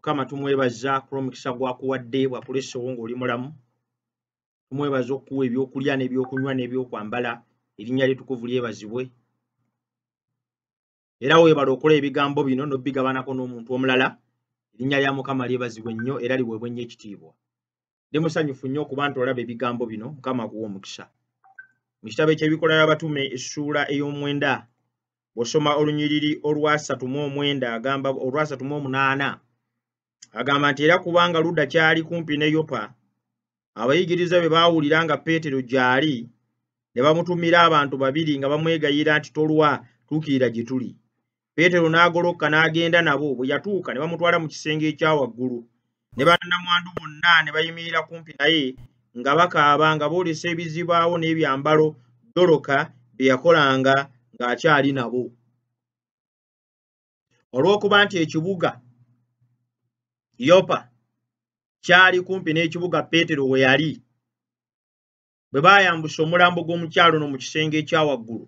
mukama tumwebaza ku lwomukisa gwakuwadde wakulesewo ng'oli mulamu tumwebaza okukuwa ebyokulya n'ebyokunywa n'ebyokwambala erinnya lyetukuvu lyebazibwe era weebala okola ebigambo bino n'obbigabanako n'omuntu omulala erinnya lya mukama lyebazibwe nnyo era liweebwe nnyo ekitiibwa ndi musanyufu nnyo okuba nti olaba ebigambo bino mukama akuwa omukisa mu kitabo ekyebikola byabatume essuula ey'omwenda bw'osoma olunyiriri olwasatu mu omwenda agamba olwasatu mu omunaana agamba nti era kubanga luda kyali kumpi ne yopa abayigiriza be baawulira nga peetero gy'ali ne bamutumira abantu babiri nga bamwegayira nti tolwa tuukirira gye tuli peetero n'agolokka n'agenda nabo bwe yatuuka ne bamutwala mu kisenge ekya waggulu ne bannamwandu bonna ne bayimirira kumpi naye nga bakaaba nga boolesa ebizibaawo n'ebyambalo doloka bye yakolanga ng'akyali nabo olw'okuba nti ekibuga yopa kyali kumpi n'ekibuga peetero we yali bwe baayambusa omulambo gw'omukyalo no mu kisenge ekya waggulu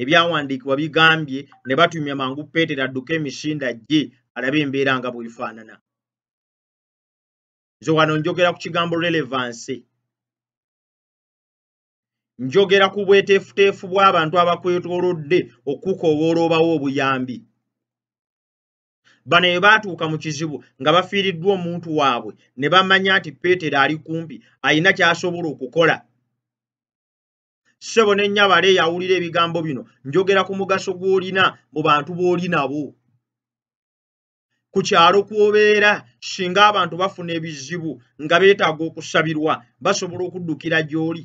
ebyawandiikibwa bigambye ne batumya mangu peetero adduke emisinda gye alabe embeera nga bwefaanana nze wano njogera ku kigambo relevanse njogera ku bweteefuteefu bw'abantu abakwetoolodde okukoowoola obawo obuyambi bano ebaatuuka mu kizibu nga bafiiriddwa omuntu waabwe ne bamanya nti peetero ali kumpi ayina ky'asobola okukola ssebo nennyabale yawulira ebigambo bino njogera ku mugaso gw'olina mu bantu b'oli nabo ku kyalo kw'obeera singa abantu bafuna ebizibu nga beetaaga okusabirwa basobola okuddukira gy'oli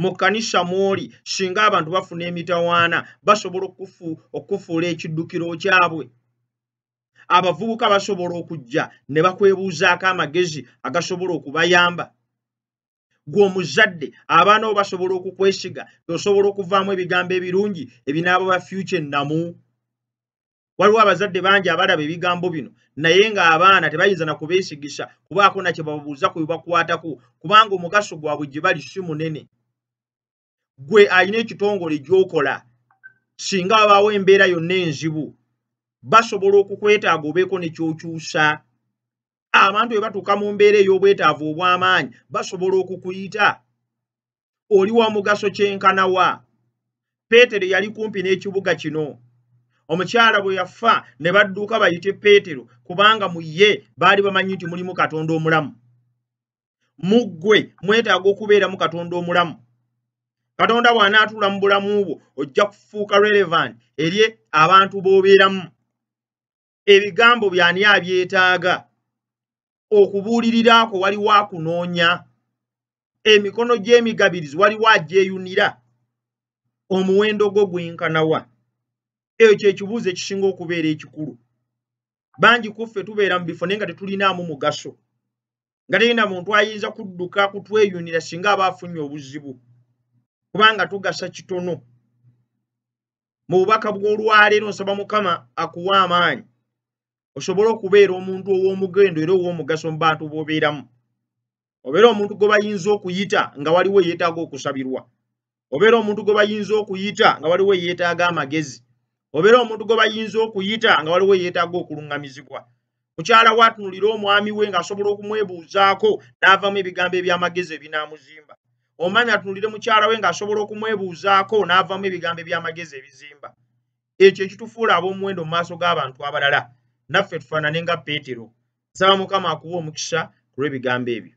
mu kkanisa mwoli singa abantu bafuna emitawaana basobola okufuula ekiddukiro kyabwe abavubuka basobola okujja ne bakwebuuzaako amagezi agasobola okubayamba gweomuzadde abaana bo basobola okukwesiga osobola okuvaamu ebigambo ebirungi ebinaabo ba fyuca ennamu waliwo abazadde bangi abalaba ebigambo bino naye ng'abaana tebayinza na kubeesigisa kubaako nakye babuuza ku bibakwatako kubanga omugaso gwabwe gye bali si munene gwe alina ekitongole gy'okola singa wabaawo embeera yonna enzibu basobola okukwetaaga obeeko nekyokyusa abantu bwe batuuka mu mbeera ey'obwetaavu obw'amaanyi basobola okukuyita oli wa mugaso kyenkanawa peetero yali kumpi n'ekibuga kino omukyala bwe yafa ne badduuka bayite peetero kubanga mu ye baali bamanyi nti mulimu katonda omulamu muggwe mwetaaga okubeeramu katonda omulamu katonda bw'anaatula mu bulamu bwo ojja kufuuka relevant erye abantu b'obeeramu ebigambo byani abyetaaga okubuulirira kwe waliwo akunoonya emikono gy'emigabirizi waliwo agyeyunira omuwendo gwo gwenkanawa eyo kye kibuuzo ekisinga okubeera ekikulu bangi kuffe tubeera mu bifo naye nga tetulinaamu mugaso nga tegenda muntu ayinza kudduka kutweyunira singa aba afunye obuzibu kubanga tugasa kitono mu bubaka bw'olwaleero nsaba mukama akuwa amaanyi osobole okubeera omuntu ow'omugendo era ow'omugaso mu bantu b'obeeramu obeera omuntu gwe bayinza okuyita nga waliwo eyeetaaga okusabirwa obeera omuntu gwe bayinza okuyita nga waliwo eyeetaaga amagezi obeera omuntu gwe bayinza okuyita nga waliwo eyeetaaga okuluŋŋamizibwa mukyala waatunulira omwami we ng'asobola okumwebuuzaako n'avaamu ebigambo eby'amagezi ebinaamuzimba omwami atunulire mukyala we ng'asobola okumwebuuzaako n'avaamu ebigambo eby'amagezi ebizimba ekyo ekitufuula ab'omuwendo mu maaso g'abantu abalala naffe tufaananenga peetero nsaba mukama akuwa omukisa ku lw'ebigambo ebyo